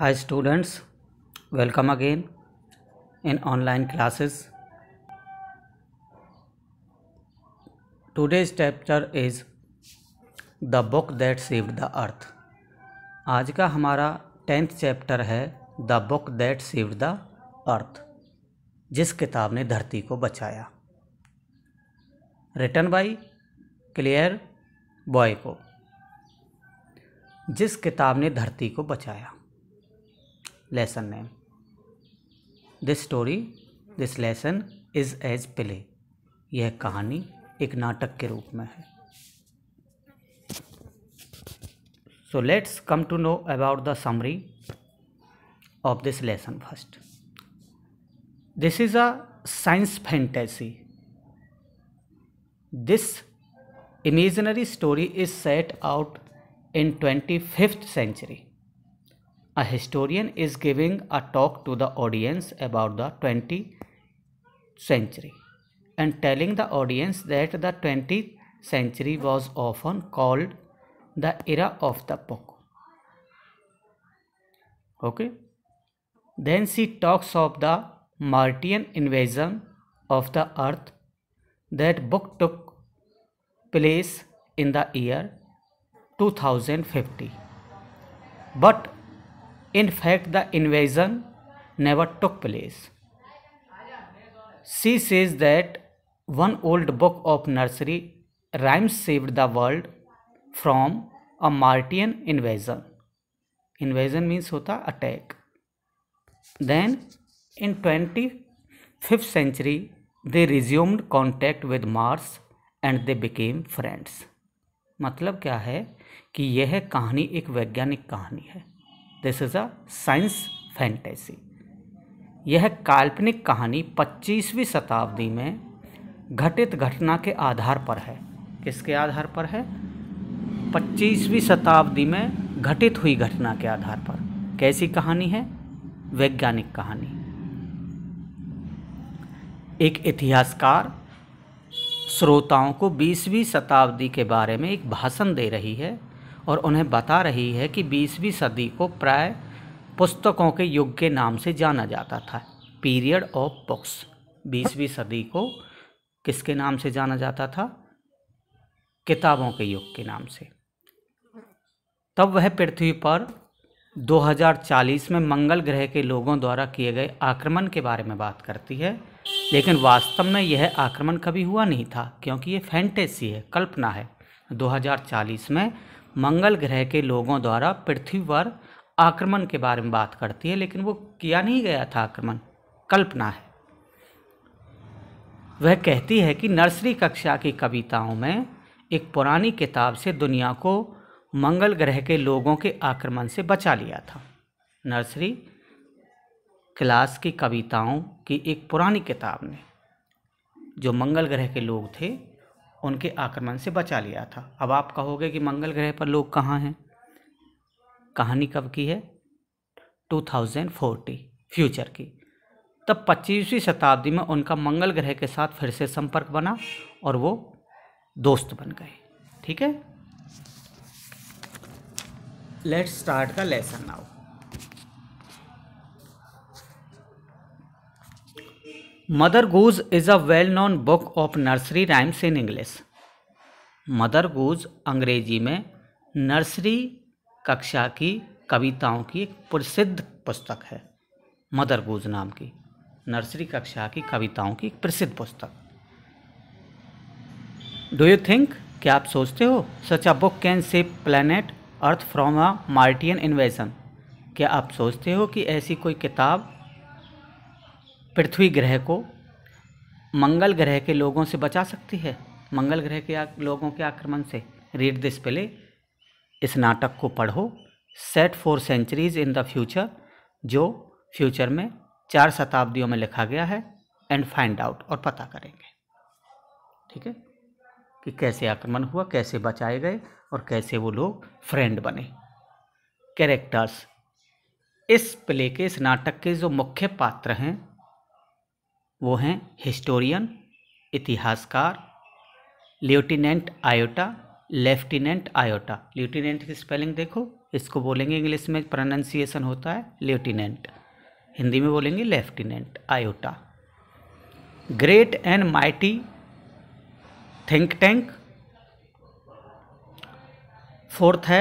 Hi students welcome again in online classes today's chapter is the book that saved the earth आज का हमारा tenth chapter है the book that saved the earth जिस किताब ने धरती को बचाया रिटर्न बाई क्लियर बॉय को जिस किताब ने धरती को बचाया lesson name this story this lesson is as play यह कहानी एक नाटक के रूप में है so let's come to know about the summary of this lesson first this is a science fantasy this imaginary story is set out in twenty fifth century A historian is giving a talk to the audience about the 20th century and telling the audience that the 20th century was often called the era of the book. Okay. Then she talks of the Martian invasion of the earth that book took place in the year 2050. But in fact the invasion never took place she says that one old book of nursery rhymes saved the world from a Martian invasion invasion means होता attack then in twenty fifth century they resumed contact with Mars and they became friends मतलब क्या है कि यह कहानी एक वैज्ञानिक कहानी है this is a science fantasy यह काल्पनिक कहानी 25वीं शताब्दी में घटित घटना के आधार पर है किसके आधार पर है 25वीं शताब्दी में घटित हुई घटना के आधार पर कैसी कहानी है वैज्ञानिक कहानी एक इतिहासकार श्रोताओं को 20वीं शताब्दी के बारे में एक भाषण दे रही है और उन्हें बता रही है कि बीसवीं सदी को प्राय पुस्तकों के युग के नाम से जाना जाता था पीरियड ऑफ बुक्स बीसवीं सदी को किसके नाम से जाना जाता था किताबों के युग के नाम से तब वह पृथ्वी पर 2040 में मंगल ग्रह के लोगों द्वारा किए गए आक्रमण के बारे में बात करती है लेकिन वास्तव में यह आक्रमण कभी हुआ नहीं था क्योंकि ये फैंटेसी है कल्पना है 2040 में मंगल ग्रह के लोगों द्वारा पृथ्वी पर आक्रमण के बारे में बात करती है लेकिन वो किया नहीं गया था आक्रमण कल्पना है वह कहती है कि नर्सरी कक्षा की कविताओं में एक पुरानी किताब से दुनिया को मंगल ग्रह के लोगों के आक्रमण से बचा लिया था नर्सरी क्लास की कविताओं की एक पुरानी किताब ने जो मंगल ग्रह के लोग थे उनके आक्रमण से बचा लिया था अब आप कहोगे कि मंगल ग्रह पर लोग कहाँ हैं कहानी कब की है 2040 फ्यूचर की तब 25वीं शताब्दी में उनका मंगल ग्रह के साथ फिर से संपर्क बना और वो दोस्त बन गए ठीक है let's start the lesson now Mother Goose is a well known book of nursery rhymes in English Mother Goose अंग्रेजी में नर्सरी कक्षा की कविताओं की एक प्रसिद्ध पुस्तक है मदर गूज नाम की नर्सरी कक्षा की कविताओं की एक प्रसिद्ध पुस्तक डू यू थिंक क्या आप सोचते हो such a book can save planet earth from a Martian invasion क्या आप सोचते हो कि ऐसी कोई किताब पृथ्वी ग्रह को मंगल ग्रह के लोगों से बचा सकती है मंगल ग्रह के लोगों के आक्रमण से रीड दिस प्ले इस नाटक को पढ़ो set four centuries in the future जो फ्यूचर में चार शताब्दियों में लिखा गया है एंड फाइंड आउट और पता करेंगे ठीक है कि कैसे आक्रमण हुआ कैसे बचाए गए और कैसे वो लोग फ्रेंड बने कैरेक्टर्स इस प्ले के इस नाटक के जो मुख्य पात्र हैं वो हैं हिस्टोरियन इतिहासकार lieutenant Iota lieutenant Iota lieutenant की स्पेलिंग देखो इसको बोलेंगे इंग्लिश में प्रोनाशिएशन होता है लेफ्टिनेंट हिंदी में बोलेंगे lieutenant Iota great and mighty think tank fourth है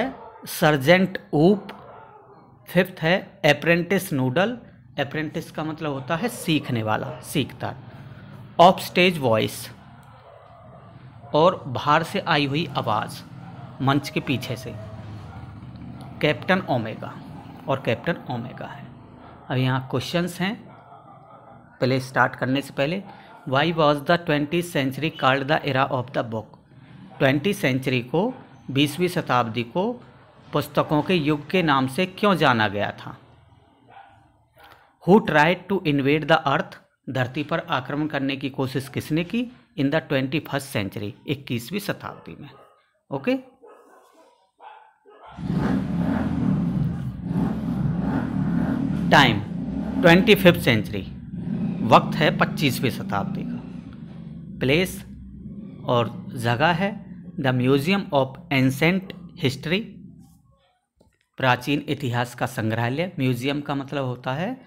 सर्जेंट ऊप फिफ्थ है अप्रेंटिस नूडल अप्रेंटिस का मतलब होता है सीखने वाला सीखता ऑफ स्टेज वॉइस और बाहर से आई हुई आवाज़ मंच के पीछे से कैप्टन ओमेगा और कैप्टन ओमेगा है अब यहाँ क्वेश्चंस हैं पहले स्टार्ट करने से पहले why was the twenty century called the era of the book twenty century को बीसवीं शताब्दी को पुस्तकों के युग के नाम से क्यों जाना गया था who try to invade the earth धरती पर आक्रमण करने की कोशिश किसने की in the twenty first century इक्कीसवीं शताब्दी में okay time twenty fifth century वक्त है पच्चीसवीं शताब्दी का प्लेस और जगह है the museum of ancient history प्राचीन इतिहास का संग्रहालय म्यूजियम का मतलब होता है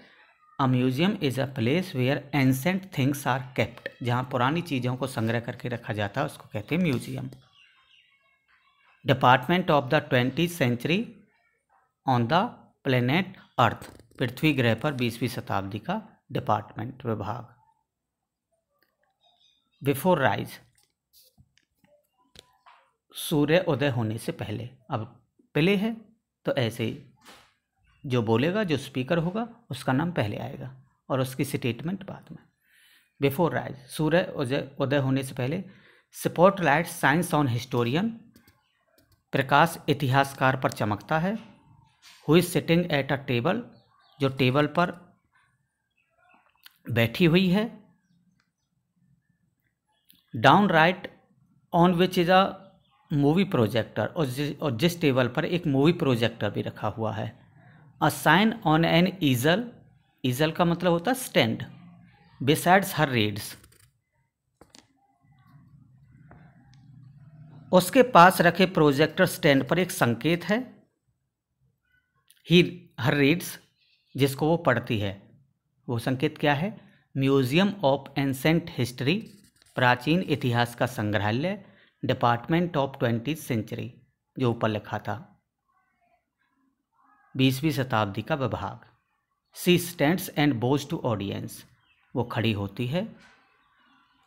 a museum is a place where ancient things are kept जहाँ पुरानी चीज़ों को संग्रह करके रखा जाता है उसको कहते हैं museum department of the twenty century on the planet earth पृथ्वी ग्रह पर बीसवीं शताब्दी का डिपार्टमेंट विभाग बिफोर राइज सूर्य उदय होने से पहले अब पहले है तो ऐसे ही जो बोलेगा जो स्पीकर होगा उसका नाम पहले आएगा और उसकी स्टेटमेंट बाद में बिफोर राइज सूर्य उदय होने से पहले spotlight shines on historian प्रकाश इतिहासकार पर चमकता है who is sitting at a table जो टेबल पर बैठी हुई है down right on which is a movie projector और जिस और जिस टेबल पर एक मूवी प्रोजेक्टर भी रखा हुआ है a sign on an easel easel का मतलब होता है स्टैंड बिसाइड्स हर रीड्स उसके पास रखे प्रोजेक्टर स्टैंड पर एक संकेत है ही हर रीड्स जिसको वो पढ़ती है वो संकेत क्या है म्यूजियम ऑफ एंसेंट हिस्ट्री प्राचीन इतिहास का संग्रहालय डिपार्टमेंट ऑफ ट्वेंटी सेंचुरी जो ऊपर लिखा था बीसवीं शताब्दी का विभाग she stands and bows to audience वो खड़ी होती है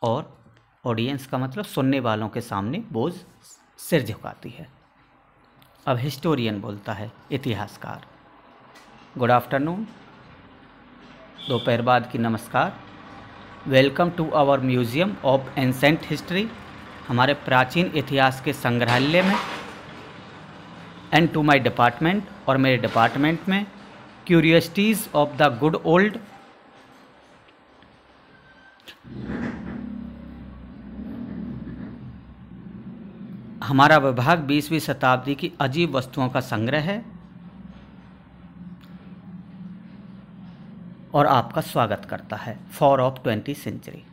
और ऑडियंस का मतलब सुनने वालों के सामने बोझ सिर झुकाती है अब हिस्टोरियन बोलता है इतिहासकार गुड आफ्टरनून दोपहर बाद की नमस्कार welcome to our museum of ancient history हमारे प्राचीन इतिहास के संग्रहालय में एंड टू माई डिपार्टमेंट और मेरे डिपार्टमेंट में curiosities of the good old हमारा विभाग बीसवीं शताब्दी की अजीब वस्तुओं का संग्रह है और आपका स्वागत करता है for of twenty century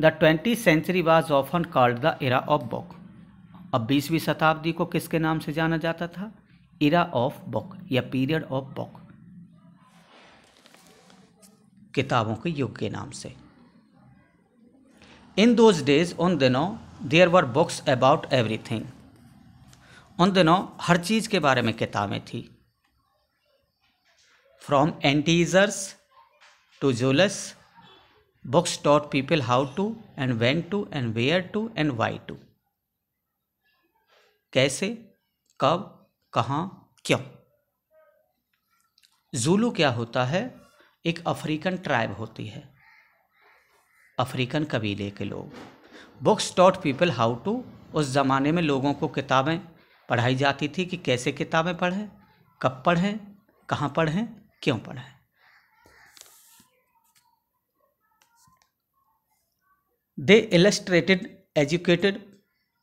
the twenty century was often called the era of book अब बीसवीं शताब्दी को किसके नाम से जाना जाता था इरा ऑफ बुक या पीरियड ऑफ बुक किताबों के युग के नाम से इन दोज डेज उन दिनों there were books about everything उन दिनों हर चीज़ के बारे में किताबें थी from anteaters to Zulus books taught people how to and when to and where to and why to कैसे कब कहाँ क्यों जूलू क्या होता है एक अफ्रीकन ट्राइब होती है अफ्रीकन कबीले के लोग books taught people how to उस ज़माने में लोगों को किताबें पढ़ाई जाती थी कि कैसे किताबें पढ़ें कब पढ़ें कहाँ पढ़ें क्यों पढ़ें they illustrated educated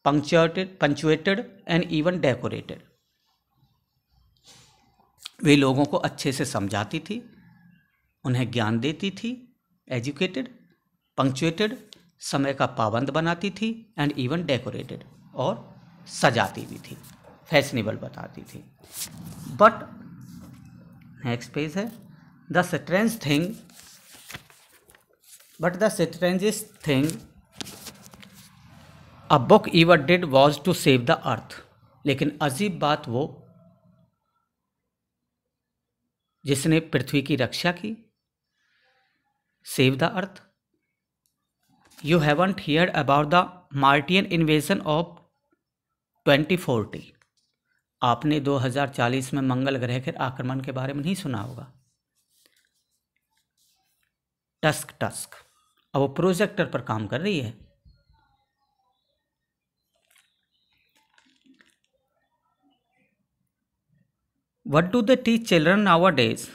punctuated punctuated and even decorated वे लोगों को अच्छे से समझाती थी उन्हें ज्ञान देती थी एजुकेटेड पंक्चुएटेड समय का पाबंद बनाती थी एंड इवन डेकोरेटेड और सजाती भी थी फैशनेबल बताती थी बट नेक्स्ट पेज है the strange thing but the strangest thing a book ever did was to save the earth लेकिन अजीब बात वो जिसने पृथ्वी की रक्षा की save the earth you haven't hear about the Martian invasion of 2040 आपने 2040 में मंगल ग्रह के आक्रमण के बारे में नहीं सुना होगा टस्क टस्क अब वो प्रोजेक्टर पर काम कर रही है what do the teach children our days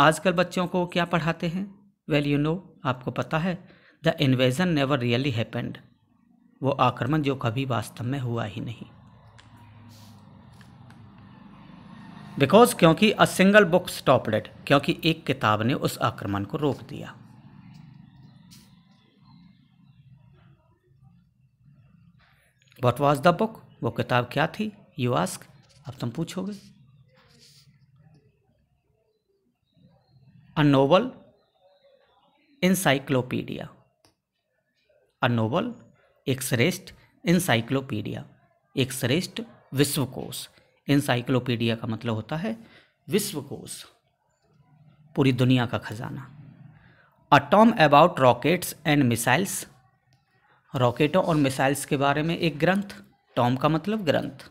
आजकल बच्चों को क्या पढ़ाते हैं वेल यू नो आपको पता है the invasion never really happened वो आक्रमण जो कभी वास्तव में हुआ ही नहीं बिकॉज क्योंकि a single book stop dead क्योंकि एक किताब ने उस आक्रमण को रोक दिया वट वॉज द बुक वो किताब क्या थी यू आस्क अब तुम पूछोगे a noble encyclopedia a noble एक श्रेष्ठ इंसाइक्लोपीडिया एक श्रेष्ठ विश्वकोश इंसाइक्लोपीडिया का मतलब होता है विश्वकोश पूरी दुनिया का खजाना a tome about rockets and missiles रॉकेटों और मिसाइल्स के बारे में एक ग्रंथ टॉम का मतलब ग्रंथ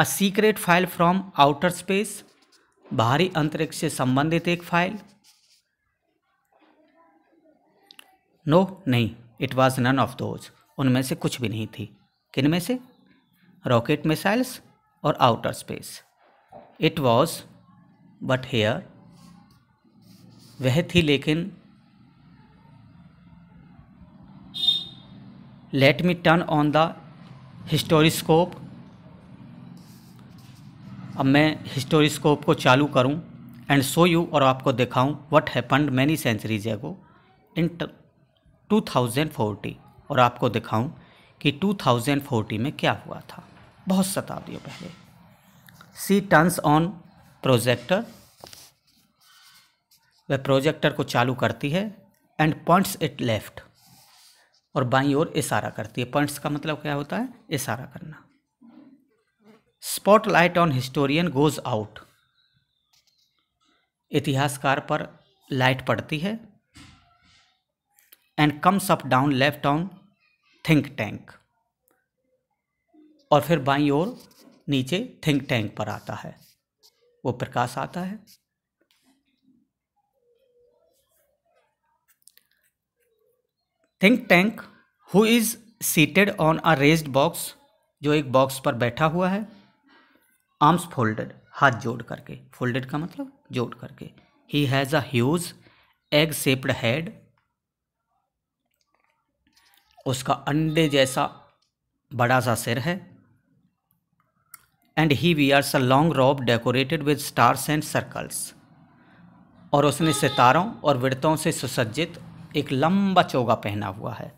a secret file from outer space बाहरी अंतरिक्ष से संबंधित एक फाइल नो नहीं it was none of those उनमें से कुछ भी नहीं थी किन में से रॉकेट मिसाइल्स और outer space it was but here वह थी लेकिन let me turn on the historiscope अब मैं हिस्टोरीस्कोप को चालू करूं एंड शो यू और आपको दिखाऊं व्हाट हैपन्ड मैनी सेंचुरीज वो इन 2040 और आपको दिखाऊं कि 2040 में क्या हुआ था बहुत शताब्दियों पहले सी टर्न्स ऑन प्रोजेक्टर वह प्रोजेक्टर को चालू करती है एंड पॉइंट्स इट लेफ्ट और बाई ओर इशारा करती है पॉइंट्स का मतलब क्या होता है इशारा करना spotlight on historian goes out इतिहासकार पर लाइट पड़ती है and comes up down left on think tank और फिर बाई ओर नीचे थिंक टैंक पर आता है वो प्रकाश आता है think tank who is seated on a raised box जो एक बॉक्स पर बैठा हुआ है आर्म्स फोल्डेड हाथ जोड़ करके फोल्डेड का मतलब जोड़ करके he has a huge egg shaped head उसका अंडे जैसा बड़ा सा सिर है and he wears a long robe decorated with stars and circles और उसने सितारों और वृतों से सुसज्जित एक लंबा चोगा पहना हुआ है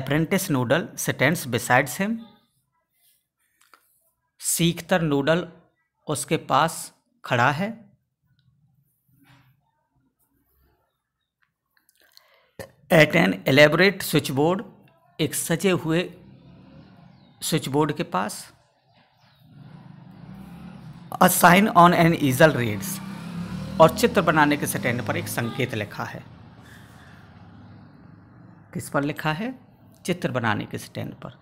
apprentice Noodle stands besides him सीखतर नूडल उसके पास खड़ा है at an elaborate switchboard एक सजे हुए स्विच बोर्ड के पास a sign on an easel reads और चित्र बनाने के स्टैंड पर एक संकेत लिखा है किस पर लिखा है चित्र बनाने के स्टैंड पर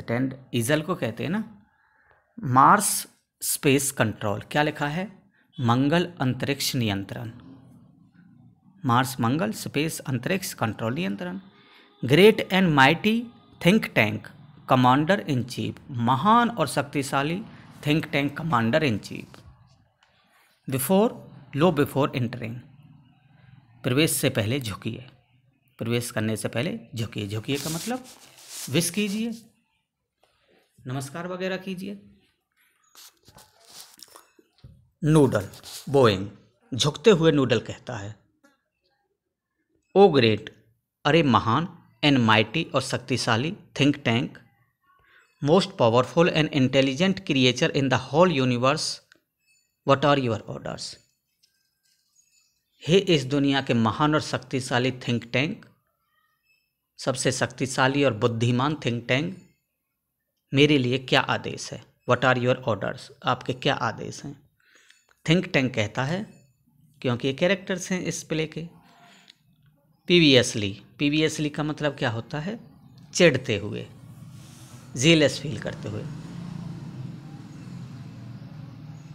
स्टैंड ईजल को कहते हैं ना मार्स स्पेस कंट्रोल क्या लिखा है मंगल अंतरिक्ष नियंत्रण मार्स मंगल स्पेस अंतरिक्ष कंट्रोल नियंत्रण great and mighty think tank commander in chief महान और शक्तिशाली think tank commander in chief before low before entering प्रवेश से पहले झुकिए प्रवेश करने से पहले झुकिए झुकिए का मतलब विश कीजिए नमस्कार वगैरह कीजिए नूडल बोइंग झुकते हुए नूडल कहता है ओ ग्रेट अरे महान एंड माइटी और शक्तिशाली think tank most powerful and intelligent creature in the whole universe what are your orders हे इस दुनिया के महान और शक्तिशाली थिंक टैंक सबसे शक्तिशाली और बुद्धिमान थिंक टैंक मेरे लिए क्या आदेश है वट आर योर ऑर्डर्स आपके क्या आदेश हैं थिंक टैंक कहता है क्योंकि ये कैरेक्टर्स हैं इस प्ले के पीवीएसली पीवीएसली का मतलब क्या होता है चिढ़ते हुए जीलेस फील करते हुए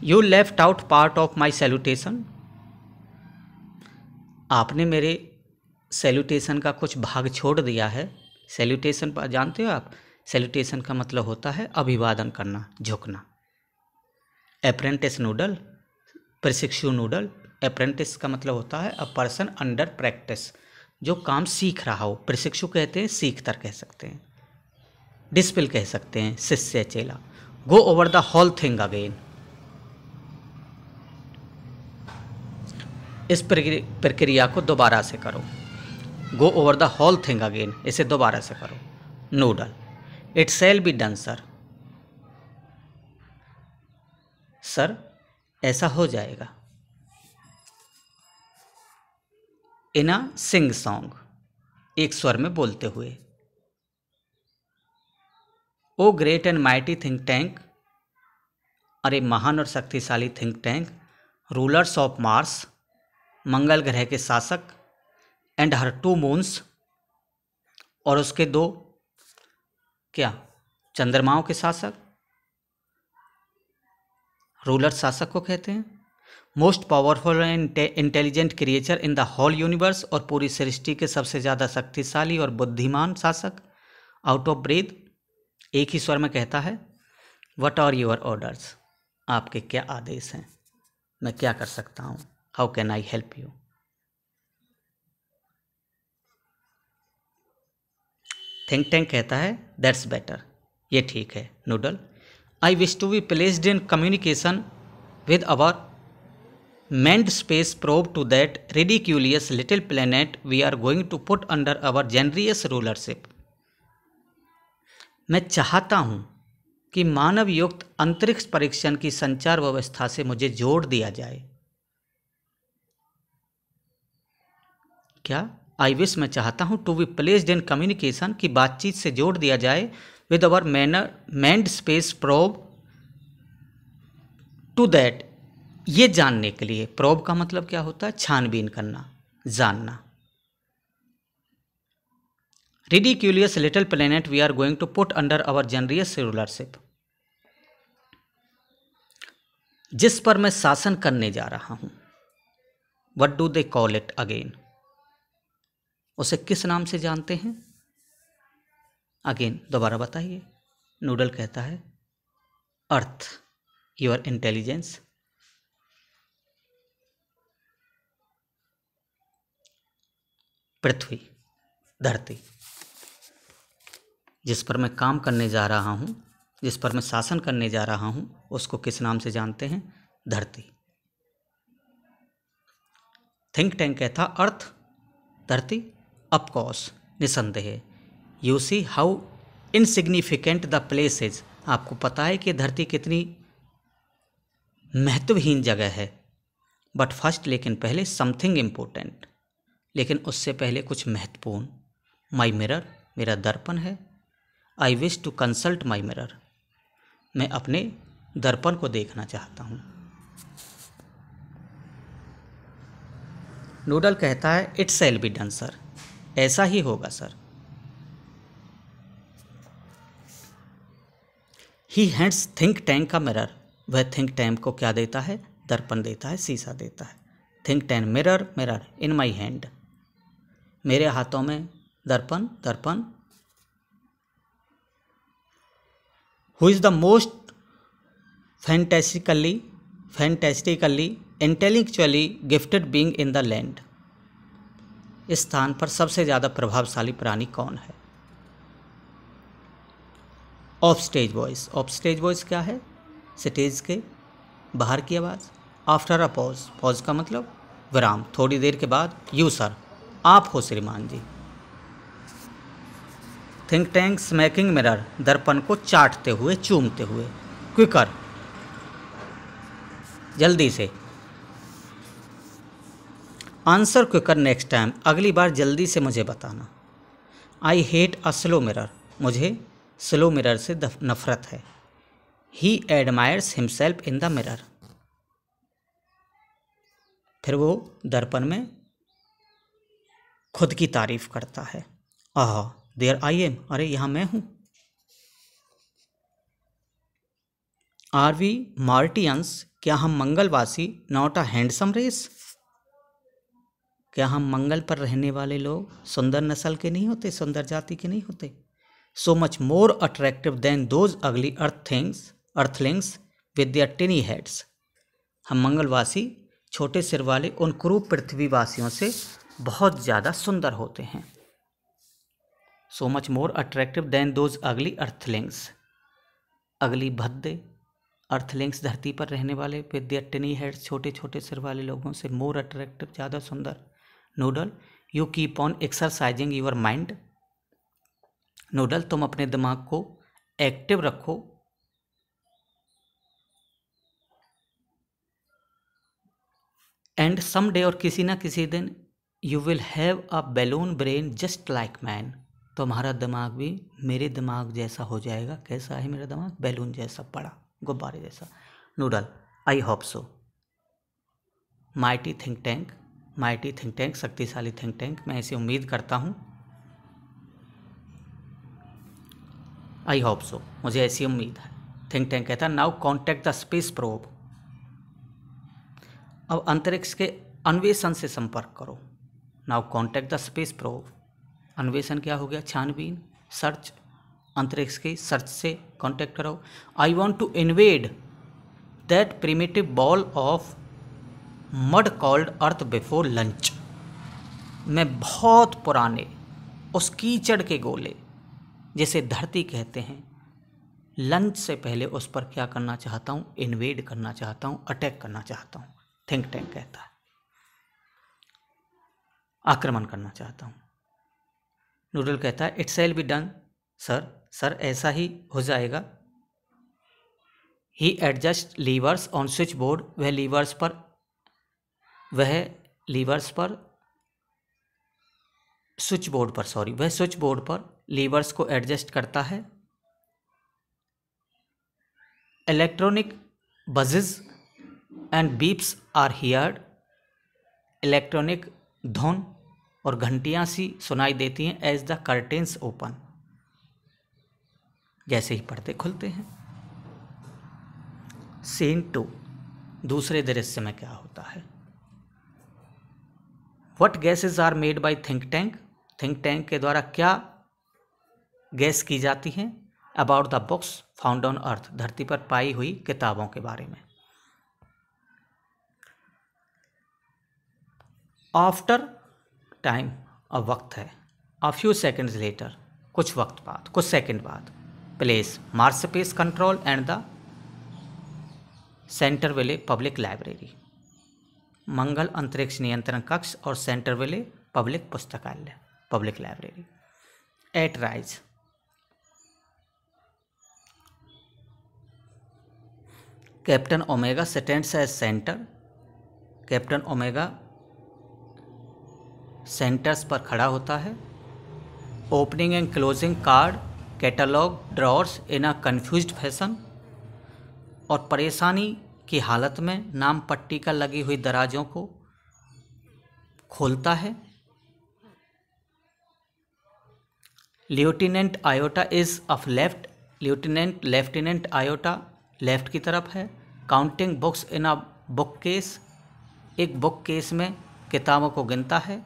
you left out part of my salutation आपने मेरे सैल्यूटेशन का कुछ भाग छोड़ दिया है सैल्यूटेशन जानते हो आप सेल्यूटेशन का मतलब होता है अभिवादन करना झुकना अप्रेंटिस नूडल प्रशिक्षु नूडल अप्रेंटिस का मतलब होता है अ पर्सन अंडर प्रैक्टिस जो काम सीख रहा हो प्रशिक्षु कहते हैं सीखतर कह सकते हैं डिस्पिल कह सकते हैं शिष्य चेला go over the whole thing again इस प्रक्रिया को दोबारा से करो go over the whole thing again इसे दोबारा से करो Noodle it shall be done sir sir ऐसा हो जाएगा इन अ सिंग सॉन्ग एक स्वर में बोलते हुए O great and mighty think tank अरे महान और शक्तिशाली think tank rulers of Mars मंगल ग्रह के शासक एंड हर टू मून्स और उसके दो क्या चंद्रमाओं के शासक रूलर शासक को कहते हैं most powerful and intelligent creature in the whole universe और पूरी सृष्टि के सबसे ज़्यादा शक्तिशाली और बुद्धिमान शासक आउट ऑफ ब्रीथ एक ही स्वर में कहता है वट आर योर ऑर्डर्स आपके क्या आदेश हैं मैं क्या कर सकता हूँ how can I help you think tank कहता है दैट्स बेटर ये ठीक है Noodle I wish to be placed in communication with our manned space probe to that ridiculous little planet we are going to put under our generous rulership मैं चाहता हूँ कि मानव युक्त अंतरिक्ष परीक्षण की संचार व्यवस्था से मुझे जोड़ दिया जाए क्या आई विश मैं चाहता हूँ to be placed in communication की बातचीत से जोड़ दिया जाए with our manner manned space probe to that ये जानने के लिए प्रोब का मतलब क्या होता है छानबीन करना जानना ridiculous little planet we are going to put under our generous rulership जिस पर मैं शासन करने जा रहा हूं what do they call it again उसे किस नाम से जानते हैं अगेन दोबारा बताइए नूडल कहता है अर्थ योर इंटेलिजेंस पृथ्वी धरती जिस पर मैं काम करने जा रहा हूँ जिस पर मैं शासन करने जा रहा हूँ उसको किस नाम से जानते हैं धरती थिंक टैंक कहता अर्थ धरती अपकोर्स निसंदेह you see how insignificant the place is आपको पता है कि धरती कितनी महत्वहीन जगह है बट फर्स्ट लेकिन पहले समथिंग इम्पोर्टेंट लेकिन उससे पहले कुछ महत्वपूर्ण माई मिरर मेरा दर्पण है I wish to consult my mirror मैं अपने दर्पण को देखना चाहता हूँ नूडल कहता है it's shall be done sir ऐसा ही होगा sir he hands Think Tank का मिरर वह थिंक टैंक को क्या देता है दर्पण देता है शीशा देता है think Tank mirror mirror in my hand मेरे हाथों में दर्पण दर्पण who is the most fantastically fantastically intellectually gifted being in the land स्थान पर सबसे ज़्यादा प्रभावशाली प्राणी कौन है off stage voice off stage voice क्या है स्टेज के बाहर की आवाज़ आफ्टर अ पॉज पॉज का मतलब विराम थोड़ी देर के बाद यू सर आप हो श्रीमान जी थिंक टैंक स्मैकिंग मिरर दर्पण को चाटते हुए चूमते हुए क्विकर जल्दी से आंसर क्यों कर नेक्स्ट टाइम अगली बार जल्दी से मुझे बताना I hate a slow mirror मुझे स्लो मिरर से नफरत है he admires himself in the mirror फिर वो दर्पण में खुद की तारीफ करता है आह देर आई एम अरे यहाँ मैं हूँ आर वी मार्टियंस क्या हम मंगलवासी नॉट अ हैंडसम रेस क्या हम मंगल पर रहने वाले लोग सुंदर नस्ल के नहीं होते सुंदर जाति के नहीं होते so much more attractive than those ugly earth things earthlings with their tiny heads हम मंगलवासी छोटे सिर वाले उन क्रूप पृथ्वीवासियों से बहुत ज़्यादा सुंदर होते हैं so much more attractive than those ugly earthlings ugly भद्दे अर्थलिंग्स धरती पर रहने वाले विद्या टिनी हेड्स छोटे छोटे सिर वाले लोगों से मोर अट्रैक्टिव ज़्यादा सुंदर Noodle you keep on exercising your mind Noodle तुम अपने दिमाग को एक्टिव रखो एंड सम डे और किसी ना किसी दिन you will have a balloon brain just like mine तुम्हारा दिमाग भी मेरे दिमाग जैसा हो जाएगा कैसा है मेरा दिमाग बैलून जैसा पड़ा गुब्बारे जैसा Noodle I hope so mighty think Tank mighty think Tank शक्तिशाली थिंक टैंक मैं ऐसी उम्मीद करता हूँ आई होप सो मुझे ऐसी उम्मीद है थिंक टैंक कहता है now contact the space probe अब अंतरिक्ष के अन्वेषण से संपर्क करो now contact the space probe अन्वेषण क्या हो गया छानबीन सर्च अंतरिक्ष की सर्च से कॉन्टैक्ट करो I want to invade that primitive ball of mud called Earth before lunch में बहुत पुराने उस कीचड़ के गोले जिसे धरती कहते हैं लंच से पहले उस पर क्या करना चाहता हूँ इन्वेड करना चाहता हूँ अटैक करना चाहता हूँ थिंक टैंक कहता है आक्रमण करना चाहता हूँ नूडल कहता है it's shall be done sir sir ऐसा ही हो जाएगा he adjust levers on switchboard वह लीवर्स पर वह लीवर्स पर स्विच बोर्ड पर सॉरी वह स्विच बोर्ड पर लीवर्स को एडजस्ट करता है electronic buzzes and beeps are heard electronic धुन और घंटियाँ सी सुनाई देती हैं एज द कर्टेंस ओपन जैसे ही पर्दे खुलते हैं सीन टू दूसरे दृश्य में क्या होता है what gases are made by Think Tank Think Tank के द्वारा क्या गैस की जाती हैं about the books found on Earth धरती पर पाई हुई किताबों के बारे में आफ्टर टाइम अब वक्त है अ फ्यू सेकेंड्स लेटर कुछ वक्त बाद कुछ सेकेंड बाद place Mars Space control and the Centerville public library मंगल अंतरिक्ष नियंत्रण कक्ष और सेंटर विले पब्लिक पुस्तकालय public library at rise Captain Omega stands as centre Captain Omega centres पर खड़ा होता है opening and closing card catalogue drawers in a confused fashion और परेशानी की हालत में नाम पट्टी का लगी हुई दराजों को खोलता है Lieutenant Iota is off left lieutenant lieutenant Iota left की तरफ है counting books in a bookcase एक बुक केस में किताबों को गिनता है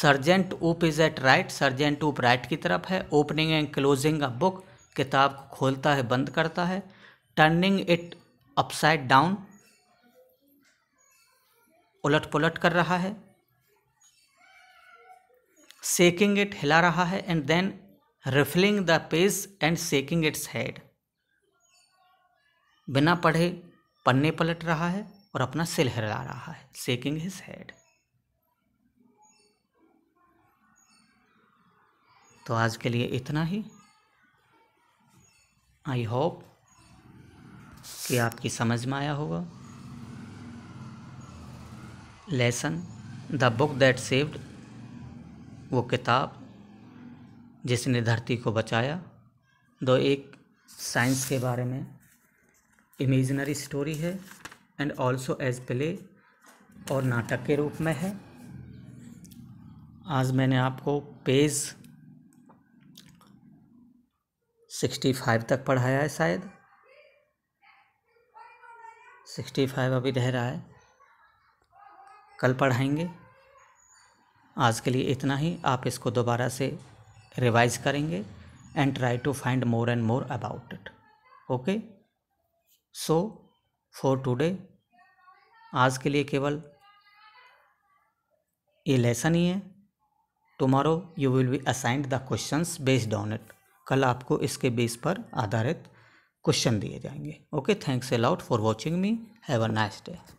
sergeant Oop is at right Sergeant Oop right की तरफ है opening and closing a book किताब को खोलता है बंद करता है टर्निंग इट अपसाइड डाउन उलट पुलट कर रहा है सेकिंग इट हिला रहा है and then riffling the page and shaking its head बिना पढ़े पन्ने पलट रहा है और अपना सिल हिला रहा है सेकिंग हिज हेड तो आज के लिए इतना ही आई होप कि आपकी समझ में आया होगा lesson the book that saved वो किताब जिसने धरती को बचाया दो एक साइंस के बारे में इमेजनरी स्टोरी है एंड ऑल्सो एज प्ले और नाटक के रूप में है आज मैंने आपको पेज सिक्सटी फाइव तक पढ़ाया है शायद सिक्सटी फाइव अभी रह रहा है कल पढ़ाएंगे आज के लिए इतना ही आप इसको दोबारा से रिवाइज करेंगे and try to find more and more about it okay so for today आज के लिए केवल ये लेसन ही है tomorrow you will be assigned the questions based on it कल आपको इसके बेस पर आधारित क्वेश्चन दिए जाएंगे okay thanks a lot for watching me have a nice day